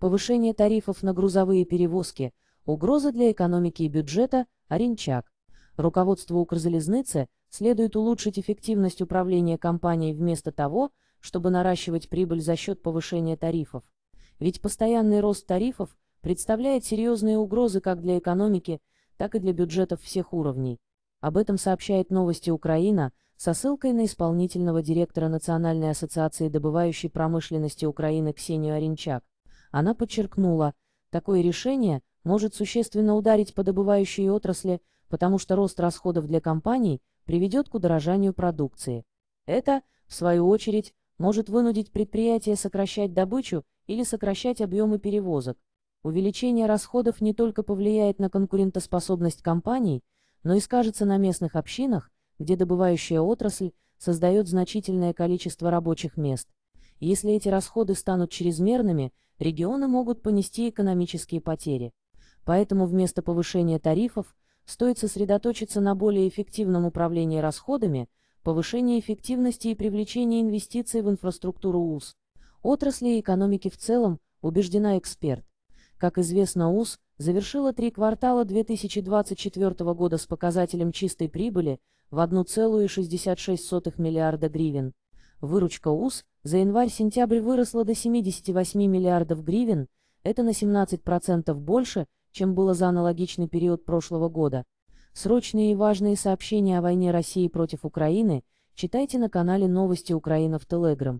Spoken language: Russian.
повышение тарифов на грузовые перевозки, угроза для экономики и бюджета, Оренчак. Руководство Укрзалезницы следует улучшить эффективность управления компанией вместо того, чтобы наращивать прибыль за счет повышения тарифов. Ведь постоянный рост тарифов представляет серьезные угрозы как для экономики, так и для бюджетов всех уровней. Об этом сообщает новости Украина со ссылкой на исполнительного директора Национальной ассоциации добывающей промышленности Украины Ксению Оренчак. Она подчеркнула, такое решение может существенно ударить по добывающей отрасли, потому что рост расходов для компаний приведет к удорожанию продукции. Это, в свою очередь, может вынудить предприятие сокращать добычу или сокращать объемы перевозок. Увеличение расходов не только повлияет на конкурентоспособность компаний, но и скажется на местных общинах, где добывающая отрасль создает значительное количество рабочих мест. Если эти расходы станут чрезмерными, регионы могут понести экономические потери. Поэтому вместо повышения тарифов стоит сосредоточиться на более эффективном управлении расходами, повышении эффективности и привлечении инвестиций в инфраструктуру УЗ. Отрасли и экономики в целом, убеждена эксперт. Как известно, УЗ завершила три квартала 2024 года с показателем чистой прибыли в 1,66 миллиарда гривен. Выручка УЗ за январь-сентябрь выросла до 78 миллиардов гривен, это на 17% больше, чем было за аналогичный период прошлого года. Срочные и важные сообщения о войне России против Украины читайте на канале Новости Украина в Телеграм.